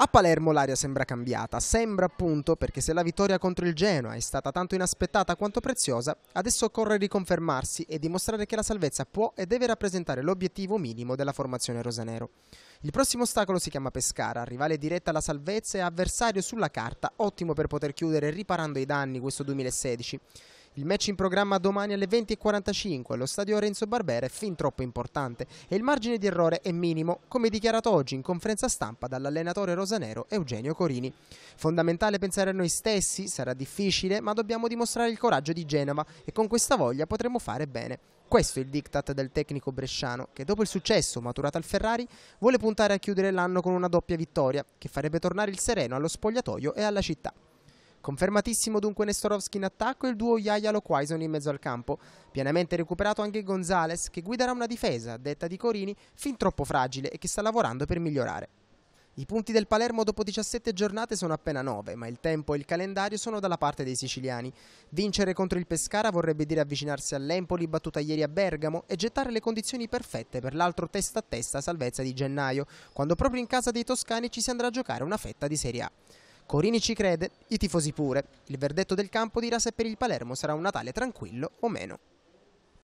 A Palermo l'aria sembra cambiata, sembra appunto perché se la vittoria contro il Genoa è stata tanto inaspettata quanto preziosa, adesso occorre riconfermarsi e dimostrare che la salvezza può e deve rappresentare l'obiettivo minimo della formazione rosanero. Il prossimo ostacolo si chiama Pescara, rivale diretta alla salvezza e avversario sulla carta, ottimo per poter chiudere riparando i danni questo 2016. Il match in programma domani alle 20.45 allo stadio Renzo Barbera è fin troppo importante e il margine di errore è minimo, come dichiarato oggi in conferenza stampa dall'allenatore rosanero Eugenio Corini. Fondamentale pensare a noi stessi, sarà difficile, ma dobbiamo dimostrare il coraggio di Genova e con questa voglia potremo fare bene. Questo è il diktat del tecnico bresciano che dopo il successo maturato al Ferrari vuole puntare a chiudere l'anno con una doppia vittoria che farebbe tornare il sereno allo spogliatoio e alla città. Confermatissimo dunque Nestorovski in attacco e il duo Jaialo Quaison in mezzo al campo. Pienamente recuperato anche Gonzales che guiderà una difesa, detta di Corini, fin troppo fragile e che sta lavorando per migliorare. I punti del Palermo dopo 17 giornate sono appena 9, ma il tempo e il calendario sono dalla parte dei siciliani. Vincere contro il Pescara vorrebbe dire avvicinarsi all'Empoli battuta ieri a Bergamo e gettare le condizioni perfette per l'altro testa a testa salvezza di gennaio, quando proprio in casa dei toscani ci si andrà a giocare una fetta di Serie A. Corini ci crede, i tifosi pure. Il verdetto del campo dirà se per il Palermo sarà un Natale tranquillo o meno.